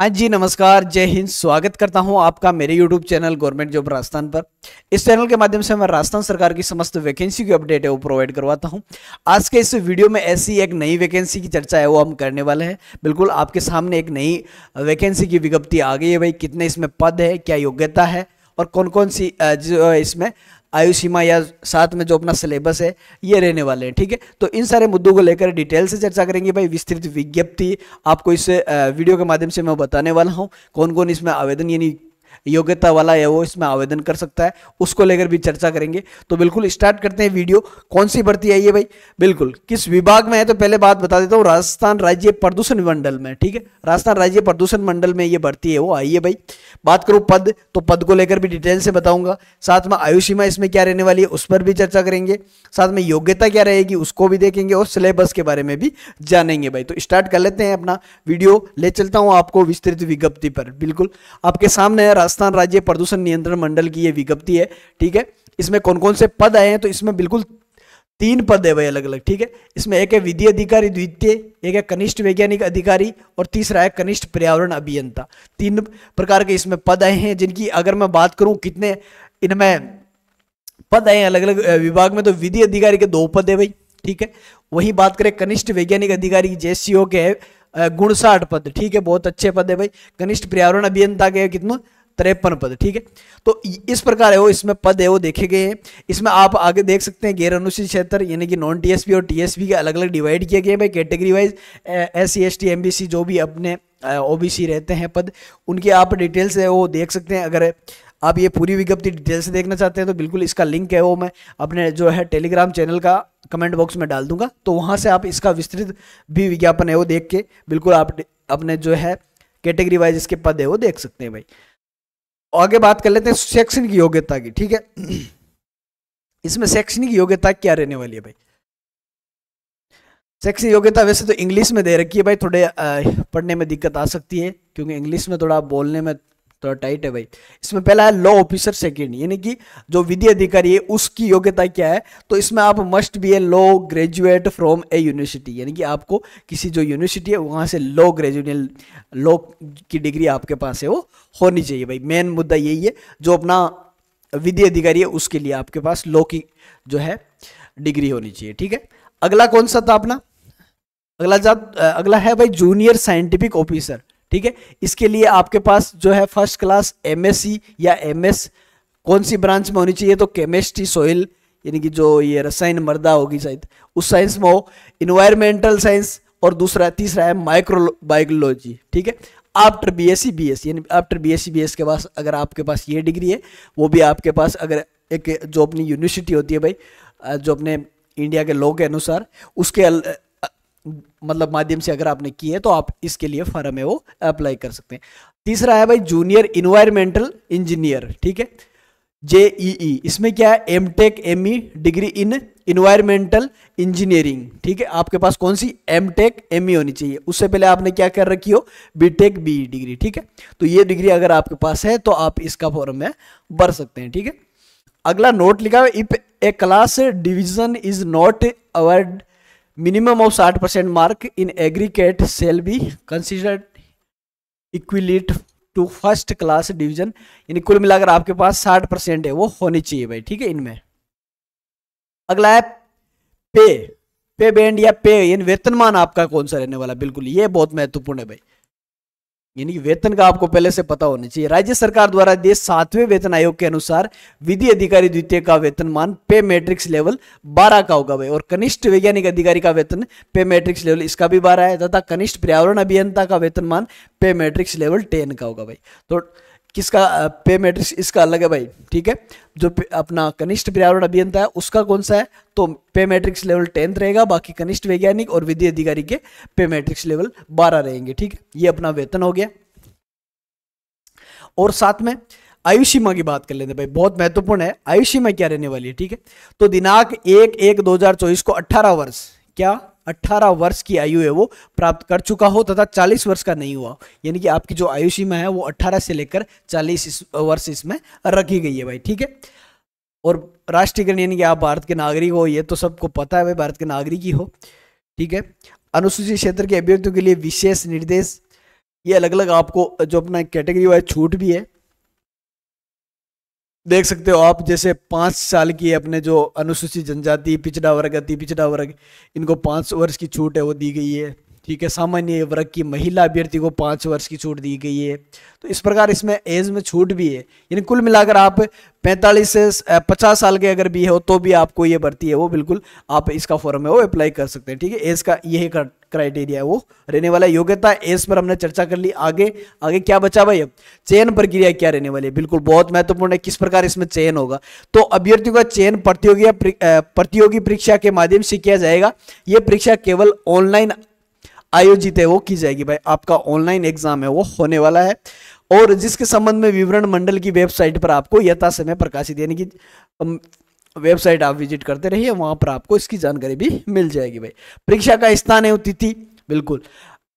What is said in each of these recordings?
हाँ जी नमस्कार जय हिंद स्वागत करता हूं आपका मेरे YouTube channel government job Rajasthan पर इस चैनल के माध्यम से मैं राजस्थान सरकार की समस्त वैकेंसी की अपडेट है वो प्रोवाइड करवाता हूं आज के इस वीडियो में ऐसी एक नई वैकेंसी की चर्चा है वो हम करने वाले हैं बिल्कुल आपके सामने एक नई वैकेंसी की विज्ञप्ति आ गई है भाई कितने इसमें पद है क्या योग्यता है और कौन कौन सी जो इसमें आयु सीमा या साथ में जो अपना सिलेबस है ये रहने वाले हैं ठीक है तो इन सारे मुद्दों को लेकर डिटेल से चर्चा करेंगे भाई विस्तृत विज्ञप्ति आपको इस वीडियो के माध्यम से मैं बताने वाला हूँ कौन कौन इसमें आवेदन यानी योग्यता वाला है वो इसमें आवेदन कर सकता है उसको लेकर भी चर्चा करेंगे तो बिल्कुल स्टार्ट करते हैं वीडियो कौन सी भर्ती आई है भाई बिल्कुल किस विभाग में है तो पहले बात बता देता हूँ राजस्थान राज्य प्रदूषण मंडल में ठीक है राजस्थान राज्य प्रदूषण मंडल में ये भर्ती है वो आई है भाई बात करूँ पद तो पद को लेकर भी डिटेल से बताऊंगा साथ में आयु सीमा इसमें क्या रहने वाली है उस पर भी चर्चा करेंगे साथ में योग्यता क्या रहेगी उसको भी देखेंगे और सिलेबस के बारे में भी जानेंगे भाई तो स्टार्ट कर लेते हैं अपना वीडियो ले चलता हूँ आपको विस्तृत विज्ञप्ति पर बिल्कुल आपके सामने है राजस्थान राज्य प्रदूषण नियंत्रण मंडल की ये विज्ञप्ति है ठीक है इसमें कौन कौन से पद आए हैं तो इसमें बिल्कुल तीन पद है भाई अलग अलग ठीक है इसमें एक है विधि अधिकारी द्वितीय एक है कनिष्ठ वैज्ञानिक अधिकारी और तीसरा है कनिष्ठ पर्यावरण अभियंता तीन प्रकार के इसमें पद आए हैं जिनकी अगर मैं बात करूं कितने इनमें पद आए हैं अलग अलग विभाग में तो विधि अधिकारी के दो पद है भाई ठीक है वही बात करें कनिष्ठ वैज्ञानिक अधिकारी जैसीओ के गुणसाठ पद ठीक है बहुत अच्छे पद है भाई कनिष्ठ पर्यावरण अभियंता के कितना तिरपन पद ठीक है तो इस प्रकार है वो इसमें पद है वो देखे गए हैं इसमें आप आगे देख सकते हैं गैर अनुसूचित क्षेत्र यानी कि नॉन टीएसपी और टीएसपी के अलग अलग डिवाइड किया गया हैं भाई category wise S C S T M B C जो भी अपने ओबीसी रहते हैं पद उनके आप डिटेल्स है वो देख सकते हैं अगर आप ये पूरी विज्ञप्ति डिटेल से देखना चाहते हैं तो बिल्कुल इसका लिंक है वो मैं अपने जो है टेलीग्राम चैनल का कमेंट बॉक्स में डाल दूंगा तो वहाँ से आप इसका विस्तृत भी विज्ञापन है वो देख के बिल्कुल आप अपने जो है कैटेगरी वाइज इसके पद है वो देख सकते हैं भाई आगे बात कर लेते हैं शैक्षणिक योग्यता की ठीक है इसमें शैक्षणिक योग्यता क्या रहने वाली है भाई शैक्षणिक योग्यता वैसे तो इंग्लिश में दे रखी है भाई थोड़े पढ़ने में दिक्कत आ सकती है क्योंकि इंग्लिश में थोड़ा बोलने में थोड़ा टाइट है भाई इसमें पहला है लॉ ऑफिसर सेकेंड यानी कि जो विधि अधिकारी है उसकी योग्यता क्या है तो इसमें आप must be a law graduate from a university यानी कि आपको किसी जो यूनिवर्सिटी है वहाँ से लॉ ग्रेजुएट लॉ की डिग्री आपके पास है वो होनी चाहिए भाई मेन मुद्दा यही है जो अपना विधि अधिकारी है उसके लिए आपके पास लॉ की जो है डिग्री होनी चाहिए ठीक है अगला कौन सा था अपना अगला जात अगला है भाई जूनियर साइंटिफिक ऑफिसर ठीक है इसके लिए आपके पास जो है फर्स्ट क्लास एम या एम कौन सी ब्रांच में होनी चाहिए तो केमिस्ट्री सोइल यानी कि जो ये रसायन मर्दा होगी शायद उस साइंस में हो इन्वायरमेंटल साइंस और दूसरा तीसरा है माइक्रो बायोलॉजी ठीक है after B S C B S यानी after B S C B S के पास अगर आपके पास ये डिग्री है वो भी आपके पास अगर एक जो अपनी यूनिवर्सिटी होती है भाई जो अपने इंडिया के लॉ के अनुसार उसके मतलब माध्यम से अगर आपने की है तो आप इसके लिए फॉर्म है वो अप्लाई कर सकते हैं तीसरा है भाई जूनियर इन्वायरमेंटल इंजीनियर ठीक है जेईई इसमें क्या है M Tech M E degree in environmental engineering ठीक है आपके पास कौन सी एम टेक एम ई होनी चाहिए उससे पहले आपने क्या कर रखी हो बी टेक बी डिग्री ठीक है तो ये डिग्री अगर आपके पास है तो आप इसका फॉर्म में भर सकते हैं ठीक है अगला नोट लिखा है if a class division is not award minimum of 60% mark in aggregate shall be considered equivalent to first class division यानी कुल मिलाकर आपके पास 60 परसेंट है वो होनी चाहिए भाई ठीक है इनमें अगला है पे पे बैंड या पे इन वेतनमान आपका कौन सा रहने वाला बिल्कुल ये बहुत महत्वपूर्ण है भाई यानी कि वेतन का आपको पहले से पता होना चाहिए राज्य सरकार द्वारा दिए सातवें वेतन आयोग के अनुसार विधि अधिकारी द्वितीय का वेतनमान पे मैट्रिक्स लेवल 12 का होगा भाई और कनिष्ठ वैज्ञानिक अधिकारी का वेतन पे मैट्रिक्स लेवल इसका भी 12 है तथा कनिष्ठ पर्यावरण अभियंता का वेतनमान पे मैट्रिक्स लेवल टेन का होगा भाई तो किसका पे मैट्रिक्स इसका अलग है भाई ठीक है जो अपना कनिष्ठ पर्यावरण अभियंता है उसका कौन सा है तो पे मैट्रिक्स लेवल टेंथ रहेगा बाकी कनिष्ठ वैज्ञानिक और विधि अधिकारी के पे मैट्रिक्स लेवल बारह रहेंगे ठीक है ये अपना वेतन हो गया और साथ में आयु सीमा की बात कर लेते हैं भाई बहुत महत्वपूर्ण है आयु सीमा क्या रहने वाली है ठीक है तो दिनांक एक एक दो हजार चौबीस को अट्ठारह वर्ष क्या अट्ठारह वर्ष की आयु है वो प्राप्त कर चुका हो तथा चालीस वर्ष का नहीं हुआ यानी कि आपकी जो आयु सीमा है वो अट्ठारह से लेकर चालीस वर्ष इसमें रखी गई है भाई ठीक है और राष्ट्रीयकरण यानी कि आप भारत के नागरिक हो ये तो सबको पता है भाई भारत के नागरिक ही हो ठीक है अनुसूचित क्षेत्र के अभ्यर्थियों के लिए विशेष निर्देश ये अलग अलग आपको जो अपना कैटेगरी वाइज छूट भी है देख सकते हो आप जैसे पाँच साल की अपने जो अनुसूचित जनजाति पिछड़ा वर्ग अति पिछड़ा वर्ग इनको पाँच वर्ष की छूट है वो दी गई है ठीक है सामान्य वर्ग की महिला अभ्यर्थी को पाँच वर्ष की छूट दी गई है तो इस प्रकार इसमें एज में छूट भी है यानी कुल मिलाकर आप 45 से 50 साल के अगर भी हो तो भी आपको ये भर्ती है वो बिल्कुल आप इसका फॉर्म है वो अप्लाई कर सकते हैं ठीक है एज का यही क्राइटेरिया है वो रहने वाला योग्यता एज पर हमने चर्चा कर ली आगे आगे क्या बचा भाई अब चयन प्रक्रिया क्या रहने वाली है बिल्कुल बहुत महत्वपूर्ण है किस प्रकार इसमें चयन होगा तो अभ्यर्थियों का चयन प्रतियोगी प्रतियोगी परीक्षा के माध्यम से किया जाएगा ये परीक्षा केवल ऑनलाइन आयोजित है वो की जाएगी भाई आपका ऑनलाइन एग्जाम है वो होने वाला है और जिसके संबंध में विवरण मंडल की वेबसाइट पर आपको यथा समय प्रकाशित यानी कि वेबसाइट आप विजिट करते रहिए वहां पर आपको इसकी जानकारी भी मिल जाएगी भाई परीक्षा का स्थान है तिथि बिल्कुल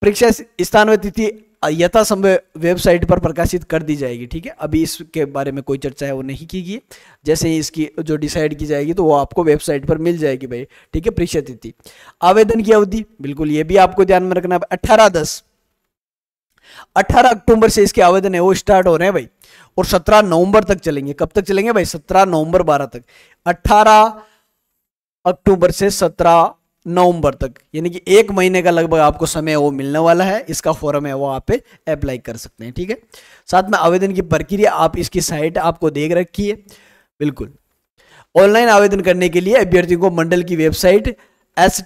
परीक्षा स्थान व तिथि यथासंभव वेबसाइट पर प्रकाशित कर दी जाएगी ठीक है अभी इसके बारे में कोई चर्चा है वो नहीं की गई जैसे ही इसकी जो डिसाइड की जाएगी तो वो आपको वेबसाइट पर मिल जाएगी भाई ठीक है परीक्षा तिथि आवेदन की अवधि बिल्कुल ये भी आपको ध्यान में रखना अट्ठारह दस 18 अक्टूबर से इसके आवेदन है वो स्टार्ट हो रहे हैं भाई और 17 नवंबर तक चलेंगे कब तक चलेंगे भाई 17 नवंबर 12 तक 18 अक्टूबर से 17 नवंबर तक यानी कि एक महीने का लगभग आपको समय वो मिलने वाला है इसका फॉर्म है वो आप पे अप्लाई कर सकते हैं ठीक है साथ में आवेदन की प्रक्रिया आप इसकी साइट आपको देख रखी है बिल्कुल ऑनलाइन आवेदन करने के लिए अभ्यर्थी को मंडल की वेबसाइट एस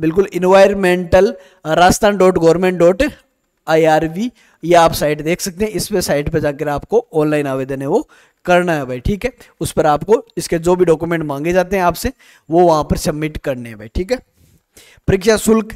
बिल्कुल environmental Rajasthan dot government dot I या आप साइट देख सकते हैं इसमें साइट पर जाकर आपको ऑनलाइन आवेदन है वो करना है भाई ठीक है उस पर आपको इसके जो भी डॉक्यूमेंट मांगे जाते हैं आपसे वो वहाँ पर सबमिट करने हैं भाई ठीक है परीक्षा शुल्क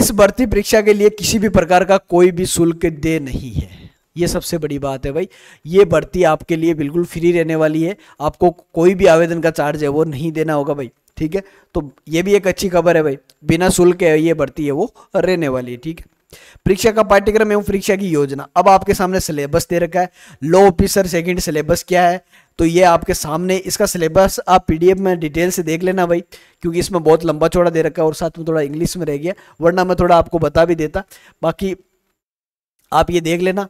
इस भर्ती परीक्षा के लिए किसी भी प्रकार का कोई भी शुल्क दे नहीं है ये सबसे बड़ी बात है भाई ये भर्ती आपके लिए बिल्कुल फ्री रहने वाली है आपको कोई भी आवेदन का चार्ज है वो नहीं देना होगा भाई ठीक है तो ये भी एक अच्छी खबर है भाई बिना शुल्क है ये भर्ती है वो रहने वाली है ठीक है परीक्षा का पाठ्यक्रम एवं परीक्षा की योजना अब आपके सामने सिलेबस दे रखा है लो ऑफिसर सेकंड सिलेबस क्या है तो ये आपके सामने इसका सिलेबस आप पीडीएफ में डिटेल से देख लेना भाई क्योंकि इसमें बहुत लंबा चौड़ा दे रखा है और साथ में थोड़ा इंग्लिश में रह गया वरना मैं थोड़ा आपको बता भी देता बाकी आप ये देख लेना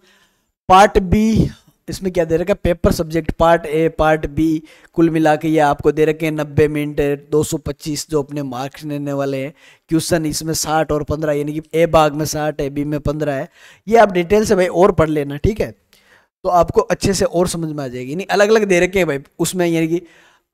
पार्ट बी इसमें क्या दे रखा है paper subject part A part B कुल मिला के ये आपको दे रखे हैं नब्बे मिनट 225 जो अपने मार्क्स लेने वाले हैं क्वेश्चन इसमें साठ और पंद्रह यानी कि ए भाग में साठ है बी में पंद्रह है ये आप डिटेल से भाई और पढ़ लेना ठीक है तो आपको अच्छे से और समझ में आ जाएगी यानी अलग अलग दे रखे हैं भाई उसमें यानी कि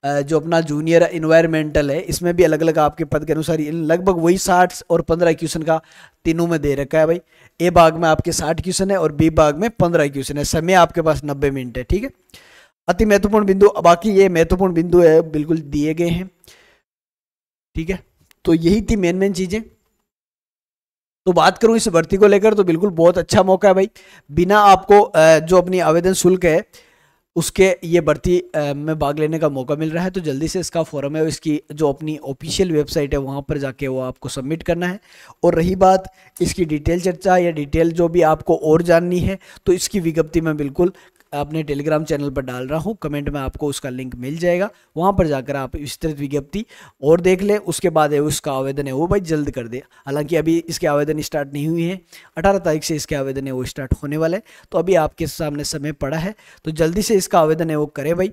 जो अपना जूनियर इन्वायरमेंटल है इसमें भी अलग अलग आपके पद के अनुसार लगभग वही साठ और पंद्रह क्वेश्चन का तीनों में दे रखा है भाई ए भाग में आपके साठ क्वेश्चन है और बी भाग में पंद्रह क्वेश्चन है समय आपके पास नब्बे मिनट है ठीक है अति महत्वपूर्ण बिंदु बाकी ये महत्वपूर्ण बिंदु है बिल्कुल दिए गए हैं ठीक है तो यही थी मेन मेन चीज़ें तो बात करूं इस भर्ती को लेकर तो बिल्कुल बहुत अच्छा मौका है भाई बिना आपको जो अपनी आवेदन शुल्क है उसके ये भर्ती में भाग लेने का मौका मिल रहा है तो जल्दी से इसका फॉरम है इसकी जो अपनी ऑफिशियल वेबसाइट है वहाँ पर जाके वो आपको सबमिट करना है और रही बात इसकी डिटेल चर्चा या डिटेल जो भी आपको और जाननी है तो इसकी विज्ञप्ति में बिल्कुल अपने टेलीग्राम चैनल पर डाल रहा हूँ कमेंट में आपको उसका लिंक मिल जाएगा वहाँ पर जाकर आप विस्तृत विज्ञप्ति और देख ले उसके बाद उसका आवेदन है वो भाई जल्द कर दे हालांकि अभी इसके आवेदन स्टार्ट नहीं हुई है अठारह तारीख से इसके आवेदन है वो स्टार्ट होने वाला है तो अभी आपके सामने समय पड़ा है तो जल्दी से इसका आवेदन है वो करें भाई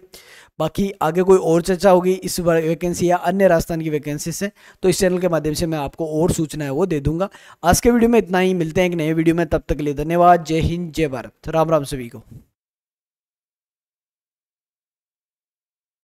बाकी आगे कोई और चर्चा होगी इस वैकेंसी या अन्य राजस्थान की वैकेंसी से तो इस चैनल के माध्यम से मैं आपको और सूचना है वो दे दूंगा आज के वीडियो में इतना ही मिलते हैं एक नए वीडियो में तब तक के लिए धन्यवाद जय हिंद जय भारत राम राम सभी को